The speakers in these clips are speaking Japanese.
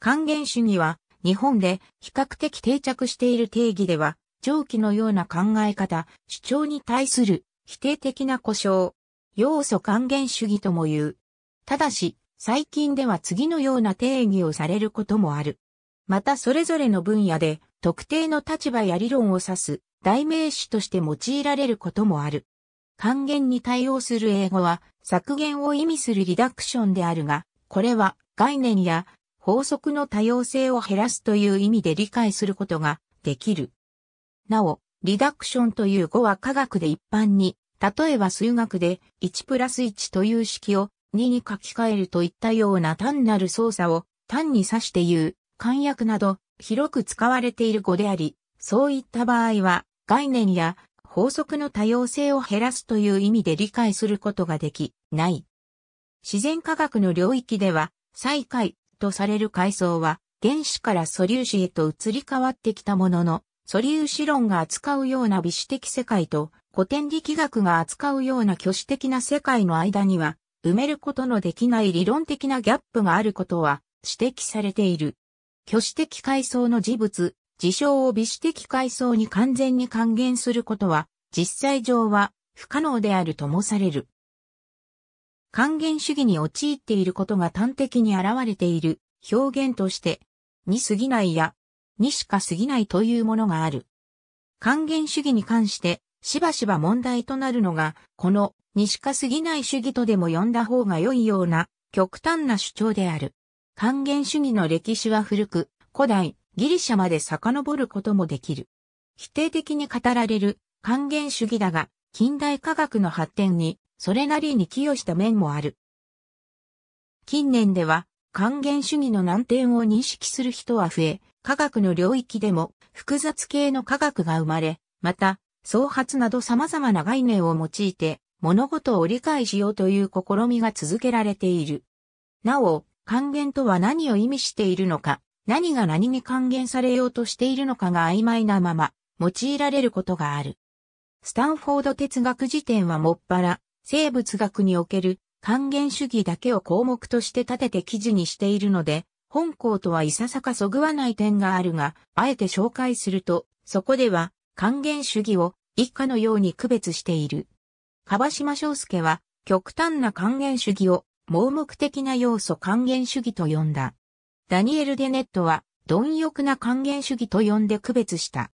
還元主義は、日本で比較的定着している定義では、上記のような考え方、主張に対する否定的な故障、要素還元主義とも言う。ただし、最近では次のような定義をされることもある。またそれぞれの分野で特定の立場や理論を指す代名詞として用いられることもある。還元に対応する英語は削減を意味するリダクションであるが、これは概念や法則の多様性を減らすという意味で理解することができる。なお、リダクションという語は科学で一般に、例えば数学で1プラス1という式を2に書き換えるといったような単なる操作を単に指して言う、簡約など広く使われている語であり、そういった場合は概念や法則の多様性を減らすという意味で理解することができない。自然科学の領域では、最下位、とされる階層は、原子から素粒子へと移り変わってきたものの、素粒子論が扱うような微子的世界と古典力学が扱うような虚子的な世界の間には、埋めることのできない理論的なギャップがあることは指摘されている。虚子的階層の事物、事象を微子的階層に完全に還元することは、実際上は不可能であるともされる。還元主義に陥っていることが端的に現れている表現として、に過ぎないや、にしか過ぎないというものがある。還元主義に関して、しばしば問題となるのが、この、にしか過ぎない主義とでも呼んだ方が良いような、極端な主張である。還元主義の歴史は古く、古代、ギリシャまで遡ることもできる。否定的に語られる還元主義だが、近代科学の発展にそれなりに寄与した面もある。近年では、還元主義の難点を認識する人は増え、科学の領域でも複雑系の科学が生まれ、また、創発など様々な概念を用いて、物事を理解しようという試みが続けられている。なお、還元とは何を意味しているのか、何が何に還元されようとしているのかが曖昧なまま、用いられることがある。スタンフォード哲学辞典はもっぱら、生物学における還元主義だけを項目として立てて記事にしているので、本校とはいささかそぐわない点があるが、あえて紹介すると、そこでは還元主義を一家のように区別している。川島章介は極端な還元主義を盲目的な要素還元主義と呼んだ。ダニエル・デネットは貪欲な還元主義と呼んで区別した。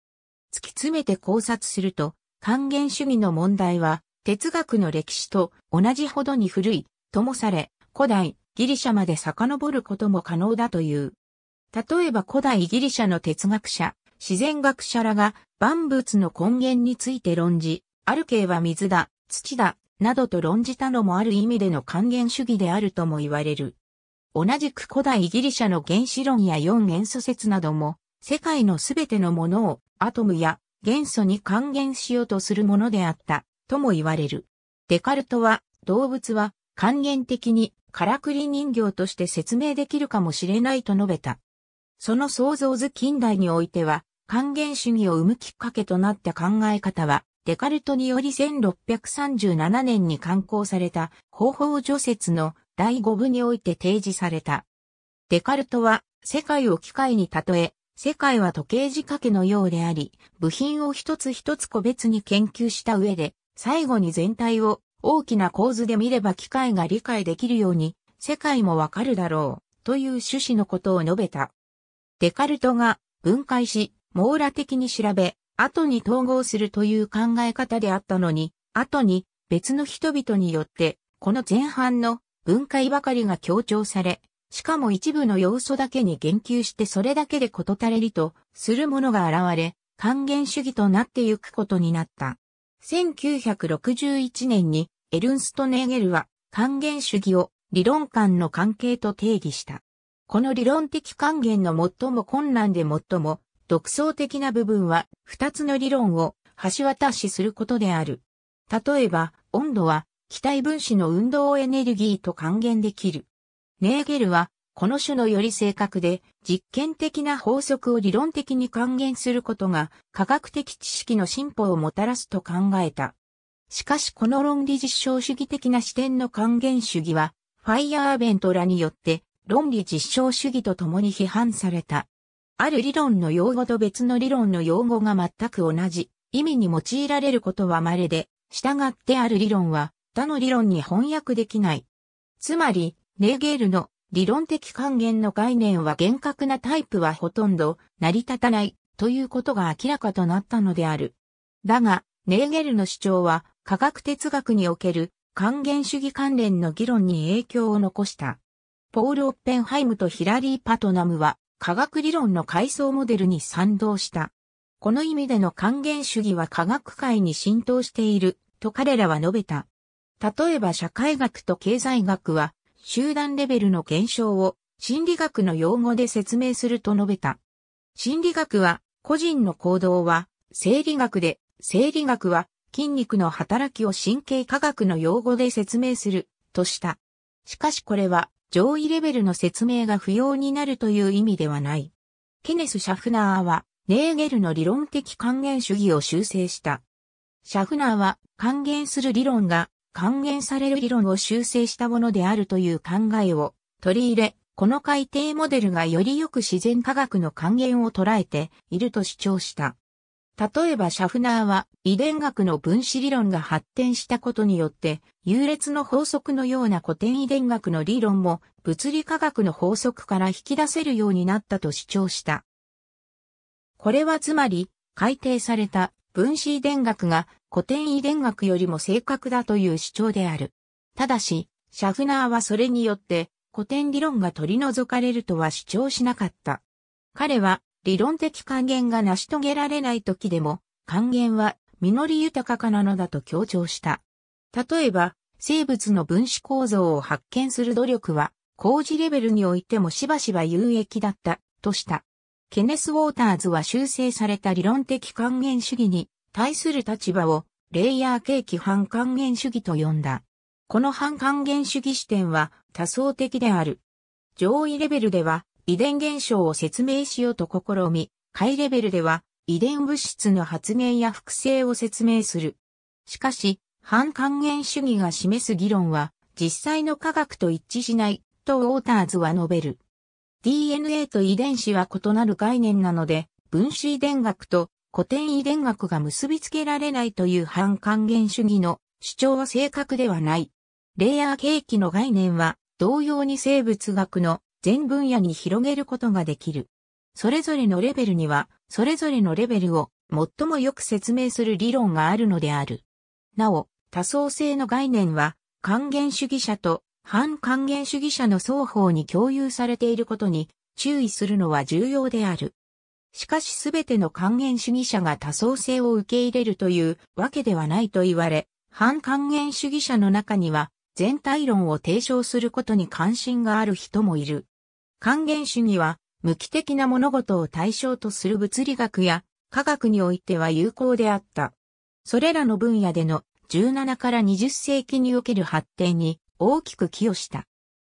突き詰めて考察すると、還元主義の問題は哲学の歴史と同じほどに古いともされ、古代ギリシャまで遡ることも可能だという。例えば古代ギリシャの哲学者、自然学者らが万物の根源について論じ、ある系は水だ、土だ、などと論じたのもある意味での還元主義であるとも言われる。同じく古代ギリシャの原子論や四元素説なども、世界のすべてのものをアトムや元素に還元しようとするものであった。とも言われる。デカルトは、動物は還元的にからくり人形として説明できるかもしれないと述べた。その創造図近代においては、還元主義を生むきっかけとなった考え方は、デカルトにより1637年に刊行された方法除雪の第5部において提示された。デカルトは世界を機械に例え、世界は時計仕掛けのようであり、部品を一つ一つ個別に研究した上で、最後に全体を大きな構図で見れば機械が理解できるように、世界もわかるだろう、という趣旨のことを述べた。デカルトが分解し、網羅的に調べ、後に統合するという考え方であったのに、後に別の人々によって、この前半の分解ばかりが強調され、しかも一部の要素だけに言及してそれだけで事足れりとするものが現れ、還元主義となってゆくことになった。1961年にエルンスト・ネーゲルは還元主義を理論間の関係と定義した。この理論的還元の最も困難で最も独創的な部分は二つの理論を橋渡しすることである。例えば、温度は気体分子の運動をエネルギーと還元できる。ネーゲルはこの種のより正確で実験的な法則を理論的に還元することが科学的知識の進歩をもたらすと考えた。しかしこの論理実証主義的な視点の還元主義は、ファイアーベントらによって論理実証主義と共に批判された。ある理論の用語と別の理論の用語が全く同じ意味に用いられることは稀で、従ってある理論は他の理論に翻訳できない。つまり、ネーゲールの理論的還元の概念は厳格なタイプはほとんど成り立たないということが明らかとなったのである。だが、ネーゲルの主張は科学哲学における還元主義関連の議論に影響を残した。ポール・オッペンハイムとヒラリー・パトナムは科学理論の階層モデルに賛同した。この意味での還元主義は科学界に浸透していると彼らは述べた。例えば社会学と経済学は集団レベルの現象を心理学の用語で説明すると述べた。心理学は個人の行動は生理学で、生理学は筋肉の働きを神経科学の用語で説明するとした。しかしこれは上位レベルの説明が不要になるという意味ではない。ケネス・シャフナーはネーゲルの理論的還元主義を修正した。シャフナーは還元する理論が還元される理論を修正したものであるという考えを取り入れ、この改定モデルがよりよく自然科学の還元を捉えていると主張した。例えばシャフナーは遺伝学の分子理論が発展したことによって優劣の法則のような古典遺伝学の理論も物理科学の法則から引き出せるようになったと主張した。これはつまり改定された分子遺伝学が古典遺伝学よりも正確だという主張である。ただし、シャフナーはそれによって古典理論が取り除かれるとは主張しなかった。彼は理論的還元が成し遂げられない時でも還元は実り豊かなのだと強調した。例えば、生物の分子構造を発見する努力は工事レベルにおいてもしばしば有益だったとした。ケネス・ウォーターズは修正された理論的還元主義に対する立場をレイヤー契気反還元主義と呼んだ。この反還元主義視点は多層的である。上位レベルでは遺伝現象を説明しようと試み、下位レベルでは遺伝物質の発明や複製を説明する。しかし、反還元主義が示す議論は実際の科学と一致しないとウォーターズは述べる。DNA と遺伝子は異なる概念なので、分子遺伝学と古典遺伝学が結びつけられないという反還元主義の主張は正確ではない。レイヤーケーキの概念は同様に生物学の全分野に広げることができる。それぞれのレベルには、それぞれのレベルを最もよく説明する理論があるのである。なお、多層性の概念は、還元主義者と反還元主義者の双方に共有されていることに注意するのは重要である。しかしすべての還元主義者が多層性を受け入れるというわけではないと言われ、反還元主義者の中には全体論を提唱することに関心がある人もいる。還元主義は無機的な物事を対象とする物理学や科学においては有効であった。それらの分野での17から20世紀における発展に大きく寄与した。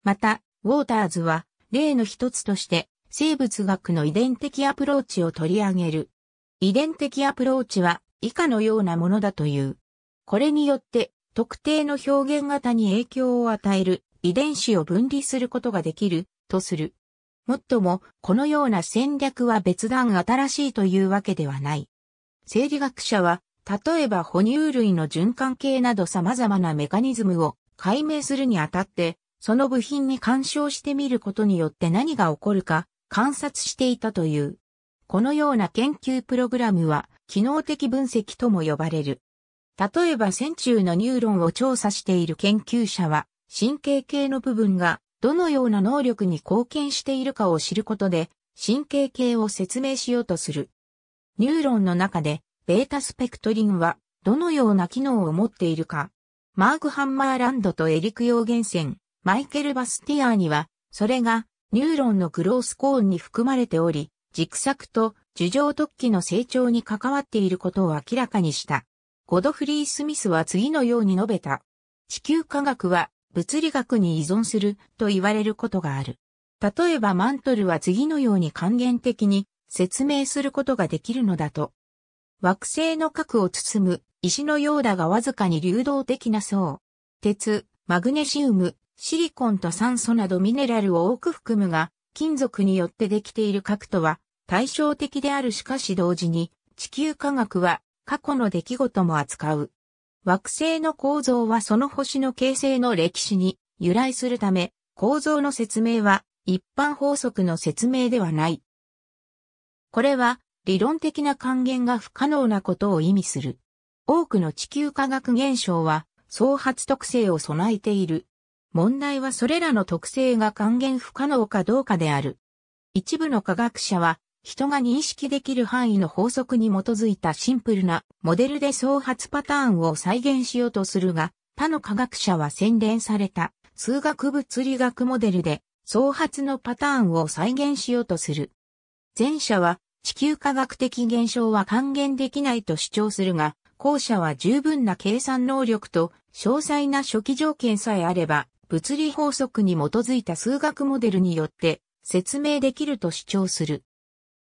また、ウォーターズは例の一つとして生物学の遺伝的アプローチを取り上げる。遺伝的アプローチは以下のようなものだという。これによって特定の表現型に影響を与える遺伝子を分離することができるとする。もっとも、このような戦略は別段新しいというわけではない。生理学者は、例えば哺乳類の循環系など様々なメカニズムを解明するにあたって、その部品に干渉してみることによって何が起こるか観察していたという。このような研究プログラムは機能的分析とも呼ばれる。例えば線虫のニューロンを調査している研究者は神経系の部分がどのような能力に貢献しているかを知ることで神経系を説明しようとする。ニューロンの中でベータスペクトリンはどのような機能を持っているかマーク・ハンマーランドとエリク・ヨーゲンセン、マイケル・バスティアーには、それがニューロンのグロースコーンに含まれており、軸索と樹状突起の成長に関わっていることを明らかにした。ゴドフリー・スミスは次のように述べた。地球科学は物理学に依存すると言われることがある。例えばマントルは次のように還元的に説明することができるのだと。惑星の核を包む石のようだがわずかに流動的な層。鉄、マグネシウム、シリコンと酸素などミネラルを多く含むが、金属によってできている核とは対照的であるしかし同時に、地球科学は過去の出来事も扱う。惑星の構造はその星の形成の歴史に由来するため、構造の説明は一般法則の説明ではない。これは理論的な還元が不可能なことを意味する。多くの地球科学現象は、創発特性を備えている。問題はそれらの特性が還元不可能かどうかである。一部の科学者は、人が認識できる範囲の法則に基づいたシンプルなモデルで創発パターンを再現しようとするが、他の科学者は洗練された数学物理学モデルで創発のパターンを再現しようとする。前者は地球科学的現象は還元できないと主張するが、後者は十分な計算能力と詳細な初期条件さえあれば、物理法則に基づいた数学モデルによって説明できると主張する。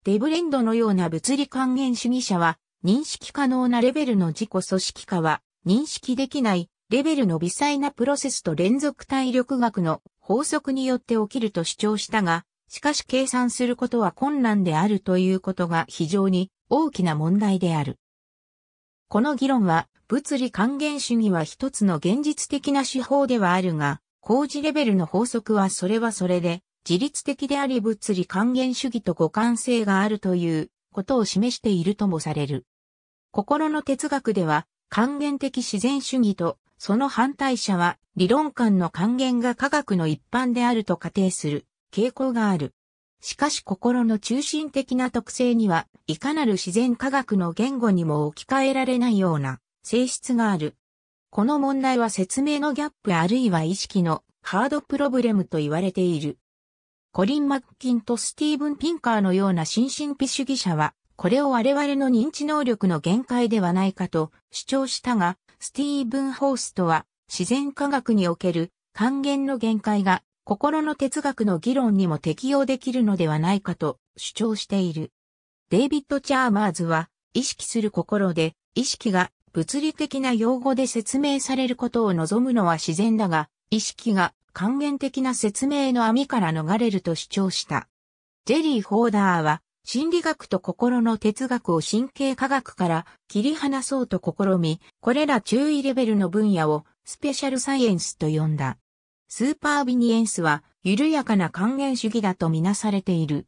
デブレンドのような物理還元主義者は、認識可能なレベルの自己組織化は、認識できないレベルの微細なプロセスと連続体力学の法則によって起きると主張したが、しかし計算することは困難であるということが非常に大きな問題である。この議論は、物理還元主義は一つの現実的な手法ではあるが、工事レベルの法則はそれはそれで、自律的であり物理還元主義と互換性があるということを示しているともされる。心の哲学では、還元的自然主義と、その反対者は、理論間の還元が科学の一般であると仮定する。傾向がある。しかし心の中心的な特性には、いかなる自然科学の言語にも置き換えられないような性質がある。この問題は説明のギャップあるいは意識のハードプロブレムと言われている。コリン・マッキンとスティーブン・ピンカーのような新神秘主義者は、これを我々の認知能力の限界ではないかと主張したが、スティーブン・ホーストは自然科学における還元の限界が心の哲学の議論にも適用できるのではないかと主張している。デイビッド・チャーマーズは、意識する心で、意識が物理的な用語で説明されることを望むのは自然だが、意識が還元的な説明の網から逃れると主張した。ジェリー・ホーダーは、心理学と心の哲学を神経科学から切り離そうと試み、これら注意レベルの分野をスペシャルサイエンスと呼んだ。スーパービニエンスは緩やかな還元主義だとみなされている。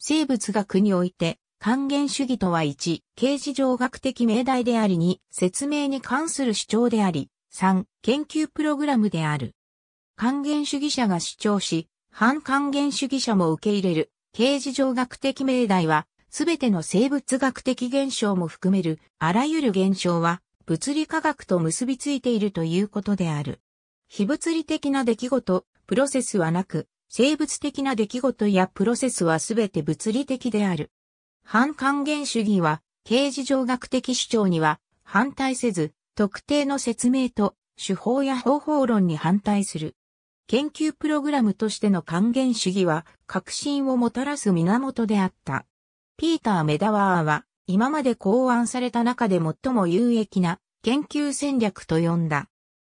生物学において還元主義とは1、形事上学的命題であり2、説明に関する主張であり3、研究プログラムである。還元主義者が主張し、反還元主義者も受け入れる、形事上学的命題は、すべての生物学的現象も含める、あらゆる現象は、物理科学と結びついているということである。非物理的な出来事、プロセスはなく、生物的な出来事やプロセスはすべて物理的である。反還元主義は、形事上学的主張には反対せず、特定の説明と手法や方法論に反対する。研究プログラムとしての還元主義は革新をもたらす源であった。ピーター・メダワーは今まで考案された中で最も有益な研究戦略と呼んだ。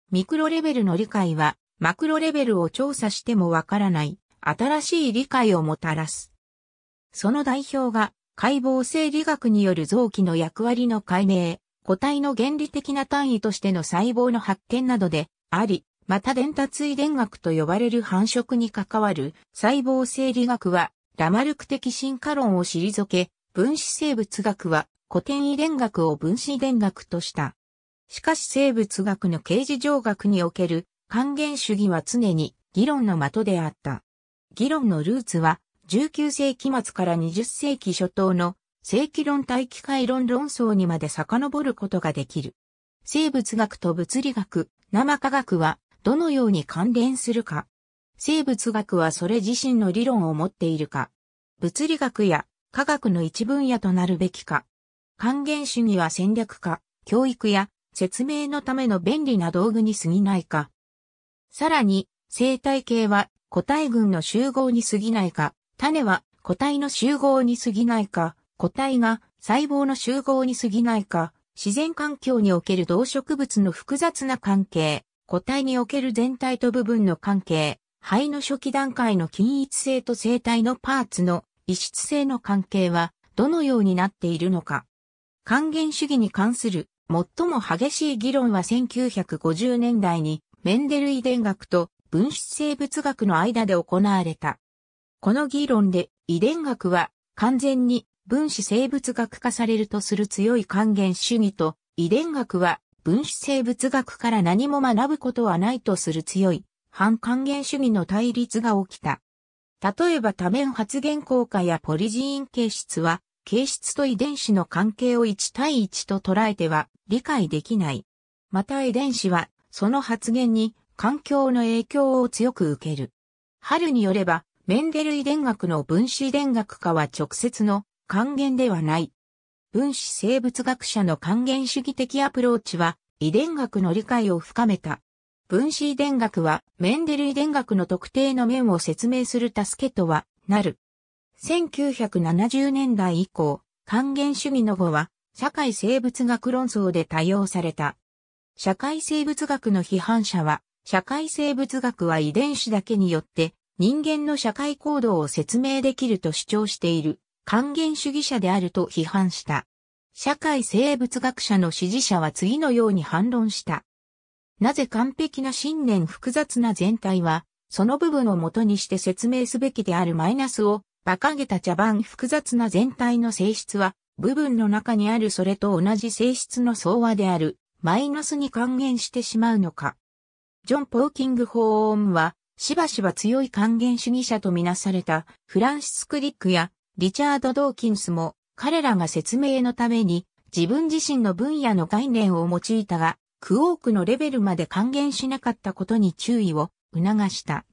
ミクロレベルの理解は、マクロレベルを調査してもわからない、新しい理解をもたらす。その代表が、解剖生理学による臓器の役割の解明、個体の原理的な単位としての細胞の発見などで、あり、また伝達遺伝学と呼ばれる繁殖に関わる細胞生理学は、ラマルク的進化論を退け、分子生物学は古典遺伝学を分子遺伝学とした。しかし生物学の形事上学における還元主義は常に議論の的であった。議論のルーツは19世紀末から20世紀初頭の正規論大機械論論争にまで遡ることができる。生物学と物理学、生科学はどのように関連するか。生物学はそれ自身の理論を持っているか。物理学や科学の一分野となるべきか。還元主義は戦略化、教育や説明のための便利な道具に過ぎないか。さらに、生態系は個体群の集合に過ぎないか、種は個体の集合に過ぎないか、個体が細胞の集合に過ぎないか、自然環境における動植物の複雑な関係、個体における全体と部分の関係、肺の初期段階の均一性と生体のパーツの異質性の関係はどのようになっているのか。還元主義に関する最も激しい議論は1950年代にメンデル遺伝学と分子生物学の間で行われた。この議論で遺伝学は完全に分子生物学化されるとする強い還元主義と遺伝学は分子生物学から何も学ぶことはないとする強い反還元主義の対立が起きた。例えば多面発現効果やポリジーン形質は形質と遺伝子の関係を1対1と捉えては理解できない。また遺伝子は、その発言に環境の影響を強く受ける。春によれば、メンデル遺伝学の分子遺伝学化は直接の還元ではない。分子生物学者の還元主義的アプローチは遺伝学の理解を深めた。分子遺伝学はメンデル遺伝学の特定の面を説明する助けとはなる。1970年代以降、還元主義の後は社会生物学論争で多用された。社会生物学の批判者は、社会生物学は遺伝子だけによって人間の社会行動を説明できると主張している還元主義者であると批判した。社会生物学者の支持者は次のように反論した。なぜ完璧な信念複雑な全体は、その部分を元にして説明すべきであるマイナスを、馬鹿げた茶番複雑な全体の性質は、部分の中にあるそれと同じ性質の相和であるマイナスに還元してしまうのか。ジョン・ポーキング法音は、しばしば強い還元主義者とみなされたフランシス・クリックやリチャード・ドーキンスも彼らが説明のために自分自身の分野の概念を用いたが、クオークのレベルまで還元しなかったことに注意を促した。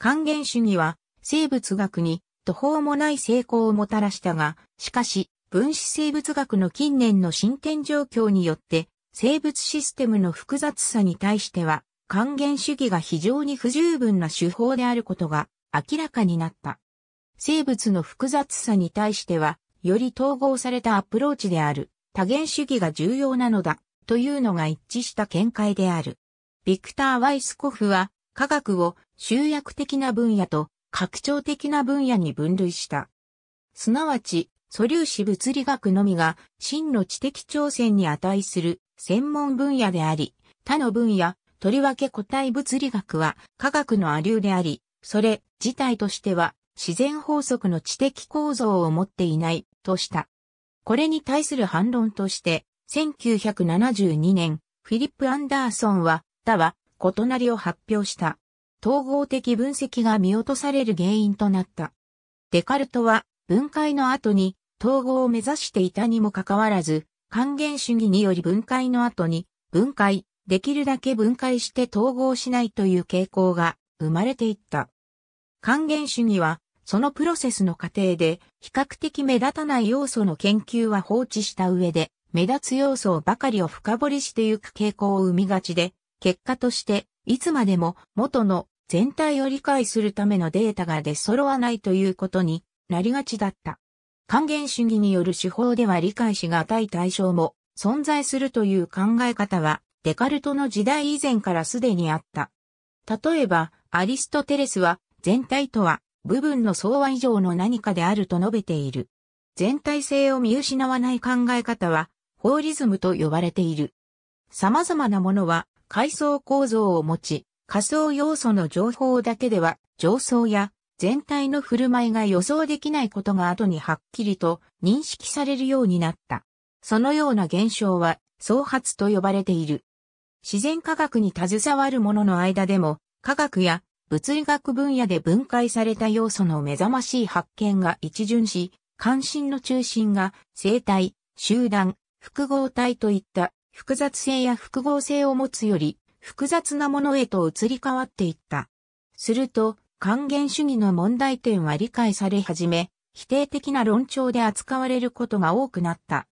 還元主義は生物学に途方もない成功をもたらしたが、しかし分子生物学の近年の進展状況によって、生物システムの複雑さに対しては、還元主義が非常に不十分な手法であることが明らかになった。生物の複雑さに対しては、より統合されたアプローチである多元主義が重要なのだというのが一致した見解である。ビクター・ワイスコフは科学を集約的な分野と拡張的な分野に分類した。すなわち、素粒子物理学のみが真の知的挑戦に値する専門分野であり、他の分野、とりわけ個体物理学は科学の亜流であり、それ自体としては自然法則の知的構造を持っていないとした。これに対する反論として、1972年、フィリップ・アンダーソンは、他は異なりを発表した。統合的分析が見落とされる原因となった。デカルトは、分解の後に統合を目指していたにもかかわらず、還元主義により分解の後に、分解、できるだけ分解して統合しないという傾向が生まれていった。還元主義は、そのプロセスの過程で、比較的目立たない要素の研究は放置した上で、目立つ要素ばかりを深掘りしてゆく傾向を生みがちで、結果として、いつまでも元の全体を理解するためのデータが出揃わないということになりがちだった。還元主義による手法では理解しがたい対象も存在するという考え方はデカルトの時代以前からすでにあった。例えば、アリストテレスは全体とは部分の相和以上の何かであると述べている。全体性を見失わない考え方は法リズムと呼ばれている。様々なものは階層構造を持ち、仮想要素の情報だけでは上層や全体の振る舞いが予想できないことが後にはっきりと認識されるようになった。そのような現象は、創発と呼ばれている。自然科学に携わる者の間でも、科学や物理学分野で分解された要素の目覚ましい発見が一巡し、関心の中心が生体、集団、複合体といった複雑性や複合性を持つより複雑なものへと移り変わっていった。すると、還元主義の問題点は理解され始め、否定的な論調で扱われることが多くなった。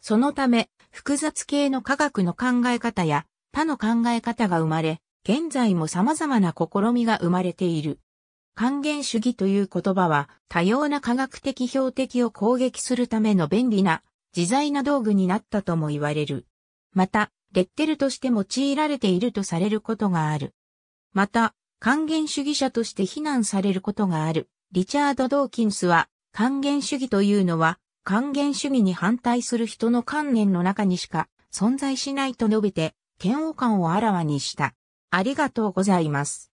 そのため、複雑系の科学の考え方や他の考え方が生まれ、現在も様々な試みが生まれている。還元主義という言葉は多様な科学的標的を攻撃するための便利な自在な道具になったとも言われる。また、レッテルとして用いられているとされることがある。また、還元主義者として非難されることがある。リチャード・ドーキンスは、還元主義というのは、還元主義に反対する人の観念の中にしか存在しないと述べて、嫌悪感をあらわにした。ありがとうございます。